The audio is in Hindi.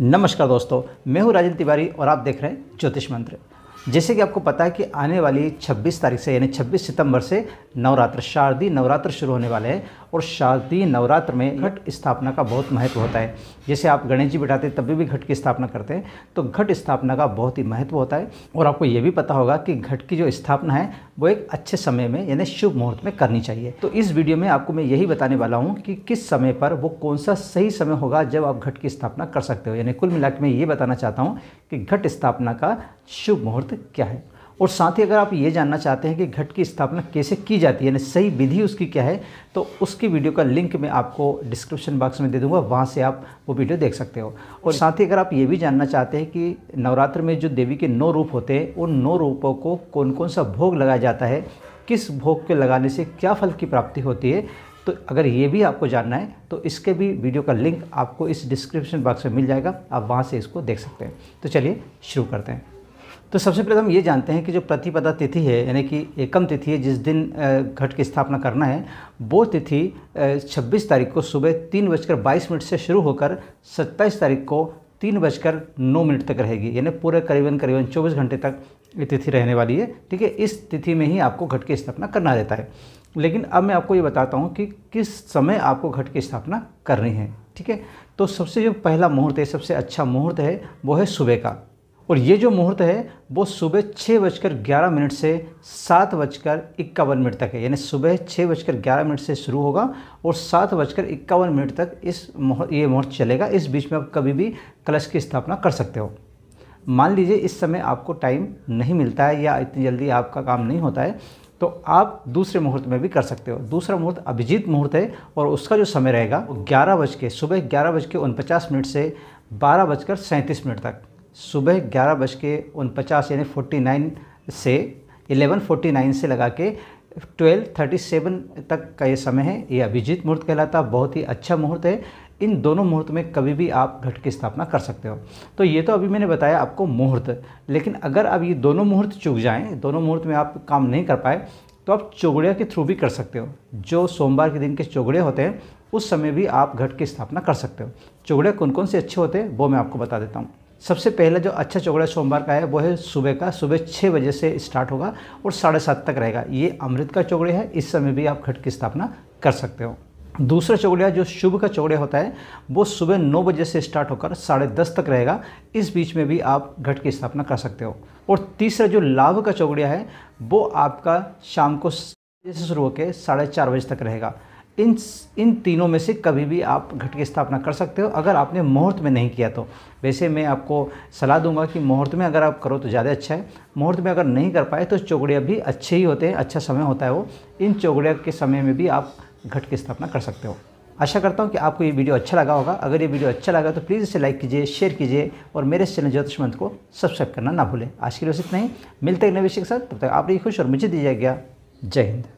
नमस्कार दोस्तों मैं हूं राजेंद्र तिवारी और आप देख रहे हैं ज्योतिष मंत्र जैसे कि आपको पता है कि आने वाली 26 तारीख से यानी 26 सितंबर से नवरात्र शारदीय नवरात्र शुरू होने वाले हैं और शारदीय नवरात्र में हाँ। घट स्थापना का बहुत महत्व होता है जैसे आप गणेश जी बिठाते तभी भी घट की स्थापना करते हैं तो घट स्थापना का बहुत ही महत्व होता है और आपको ये भी पता होगा कि घट की जो स्थापना है वो एक अच्छे समय में यानी शुभ मुहूर्त में करनी चाहिए तो इस वीडियो में आपको मैं यही बताने वाला हूँ कि किस समय पर वो कौन सा सही समय होगा जब आप घट की स्थापना कर सकते हो यानी कुल मिला मैं ये बताना चाहता हूँ कि घट स्थापना का शुभ मुहूर्त क्या है और साथ ही अगर आप ये जानना चाहते हैं कि घट की स्थापना कैसे की जाती है यानी सही विधि उसकी क्या है तो उसकी वीडियो का लिंक मैं आपको डिस्क्रिप्शन बॉक्स में दे दूंगा वहाँ से आप वो वीडियो देख सकते हो और साथ ही अगर आप ये भी जानना चाहते हैं कि नवरात्र में जो देवी के नौ रूप होते हैं उन नौ रूपों को कौन कौन सा भोग लगाया जाता है किस भोग के लगाने से क्या फल की प्राप्ति होती है तो अगर ये भी आपको जानना है तो इसके भी वीडियो का लिंक आपको इस डिस्क्रिप्शन बॉक्स में मिल जाएगा आप वहाँ से इसको देख सकते हैं तो चलिए शुरू करते हैं तो सबसे पहले तो हम ये जानते हैं कि जो प्रतिपदा तिथि है यानी कि एकम तिथि है जिस दिन घट की स्थापना करना है वो तिथि 26 तारीख को सुबह तीन बजकर बाईस मिनट से शुरू होकर 27 तारीख को तीन बजकर नौ मिनट तक रहेगी यानी पूरे करीबन करीबन 24 घंटे तक ये तिथि रहने वाली है ठीक है इस तिथि में ही आपको घट की स्थापना करना रहता है लेकिन अब मैं आपको ये बताता हूँ कि किस समय आपको घट की स्थापना करनी है ठीक है तो सबसे जो पहला मुहूर्त है सबसे अच्छा मुहूर्त है वो है सुबह का और ये जो मुहूर्त है वो सुबह छः बजकर ग्यारह मिनट से सात बजकर इक्यावन मिनट तक है यानी सुबह छः बजकर ग्यारह मिनट से शुरू होगा और सात बजकर इक्यावन मिनट तक इस मुहूर्त ये मुहूर्त चलेगा इस बीच में आप कभी भी कलश की स्थापना कर सकते हो मान लीजिए इस समय आपको टाइम नहीं मिलता है या इतनी जल्दी आपका काम नहीं होता है तो आप दूसरे मुहूर्त में भी कर सकते हो दूसरा मुहूर्त अभिजीत मुहूर्त है और उसका जो समय रहेगा वो ग्यारह बज के सुबह ग्यारह बज के उनपचास मिनट से बारह बजकर सैंतीस मिनट तक सुबह ग्यारह बज के उन पचास यानी फोर्टी नाइन से एलेवन फोर्टी नाइन से लगा के ट्वेल्व थर्टी सेवन तक का ये समय है ये अभिजीत मुहूर्त कहलाता बहुत ही अच्छा मुहूर्त है इन दोनों मुहूर्त में कभी भी आप घट की स्थापना कर सकते हो तो ये तो अभी मैंने बताया आपको मुहूर्त लेकिन अगर आप ये दोनों मुहूर्त चुग जाएँ दोनों मुहूर्त में आप काम नहीं कर पाए तो आप चोगड़िया के थ्रू भी कर सकते हो जो सोमवार के दिन के चोगड़े होते हैं उस समय भी आप घट की स्थापना कर सकते हो चोगड़े कौन कौन से अच्छे होते हैं वो मैं आपको बता देता हूँ सबसे पहला जो अच्छा चौकड़ा सोमवार का है वो है सुबह का सुबह छः बजे से स्टार्ट होगा और साढ़े सात तक रहेगा ये अमृत का चौकड़े है इस समय भी आप घट की स्थापना कर सकते हो दूसरा चौकड़िया जो शुभ का चौकड़िया होता है वो सुबह नौ बजे से स्टार्ट होकर साढ़े दस तक रहेगा इस बीच में भी आप घट की स्थापना कर सकते हो और तीसरा जो लाभ का चौकड़िया है वो आपका शाम को से शुरू होकर साढ़े चार बजे तक रहेगा इन इन तीनों में से कभी भी आप घट की स्थापना कर सकते हो अगर आपने मुहूर्त में नहीं किया तो वैसे मैं आपको सलाह दूंगा कि मुहूर्त में अगर आप करो तो ज़्यादा अच्छा है मुहूर्त में अगर नहीं कर पाए तो चौगड़िया भी अच्छे ही होते हैं अच्छा समय होता है वो इन चौगड़िया के समय में भी आप घट की स्थापना कर सकते हो आशा करता हूँ कि आपको ये वीडियो अच्छा लगा होगा अगर ये वीडियो अच्छा लगा तो प्लीज़ इसे लाइक कीजिए शेयर कीजिए और मेरे चैनल ज्योतिष मंत्र को सब्सक्राइब करना ना भूलें आज के लिए इतना नहीं मिलते हैं नए के साथ तब तक आप रही खुश और मुझे दीजिए गया जय हिंद